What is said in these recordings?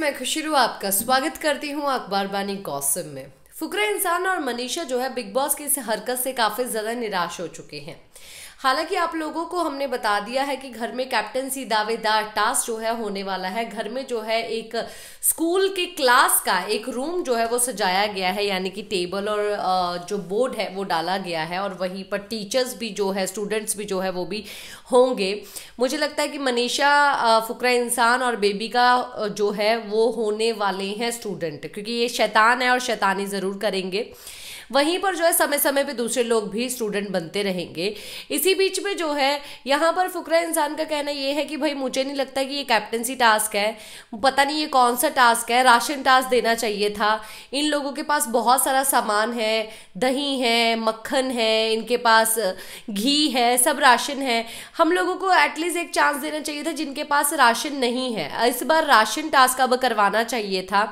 मैं खुशरू आपका स्वागत करती हूँ अखबार बानी गौसम में फुकरा इंसान और मनीषा जो है बिग बॉस की इस हरकत से काफ़ी ज़्यादा निराश हो चुके हैं हालांकि आप लोगों को हमने बता दिया है कि घर में कैप्टनसी दावेदार टास्क जो है होने वाला है घर में जो है एक स्कूल के क्लास का एक रूम जो है वो सजाया गया है यानी कि टेबल और जो बोर्ड है वो डाला गया है और वहीं पर टीचर्स भी जो है स्टूडेंट्स भी जो है वो भी होंगे मुझे लगता है कि मनीषा फुकरा इंसान और बेबी का जो है वो होने वाले हैं स्टूडेंट क्योंकि ये शैतान है और शैतानी ज़रूर ज़रूर करेंगे वहीं पर जो है समय समय पर दूसरे लोग भी स्टूडेंट बनते रहेंगे इसी बीच में जो है यहाँ पर फुकरा इंसान का कहना ये है कि भाई मुझे नहीं लगता कि ये कैप्टनसी टास्क है पता नहीं ये कौन सा टास्क है राशन टास्क देना चाहिए था इन लोगों के पास बहुत सारा सामान है दही है मक्खन है इनके पास घी है सब राशन है हम लोगों को एटलीस्ट एक चांस देना चाहिए था जिनके पास राशन नहीं है इस बार राशन टास्क अब करवाना चाहिए था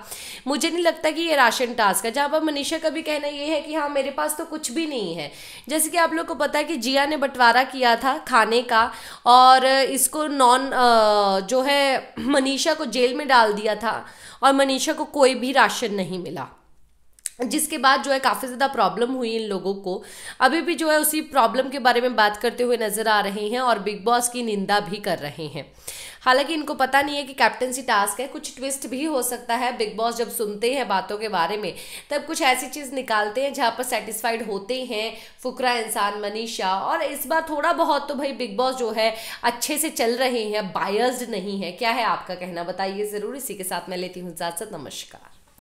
मुझे नहीं लगता कि ये राशन टास्क है जहाँ पर मनीषा का भी कहना ये है कि हाँ मेरे पास तो कुछ भी नहीं है जैसे कि आप लोग को पता है कि जिया ने बंटवारा किया था खाने का और इसको नॉन जो है मनीषा को जेल में डाल दिया था और मनीषा को कोई भी राशन नहीं मिला जिसके बाद जो है काफ़ी ज़्यादा प्रॉब्लम हुई इन लोगों को अभी भी जो है उसी प्रॉब्लम के बारे में बात करते हुए नज़र आ रहे हैं और बिग बॉस की निंदा भी कर रहे हैं हालांकि इनको पता नहीं है कि कैप्टनसी टास्क है कुछ ट्विस्ट भी हो सकता है बिग बॉस जब सुनते हैं बातों के बारे में तब कुछ ऐसी चीज़ निकालते हैं जहाँ पर सेटिस्फाइड होते हैं फुकरा इंसान मनीषा और इस बार थोड़ा बहुत तो भाई बिग बॉस जो है अच्छे से चल रहे हैं बायस्ड नहीं है क्या है आपका कहना बताइए ज़रूर इसी के साथ मैं लेती हूँ इजाज़त नमस्कार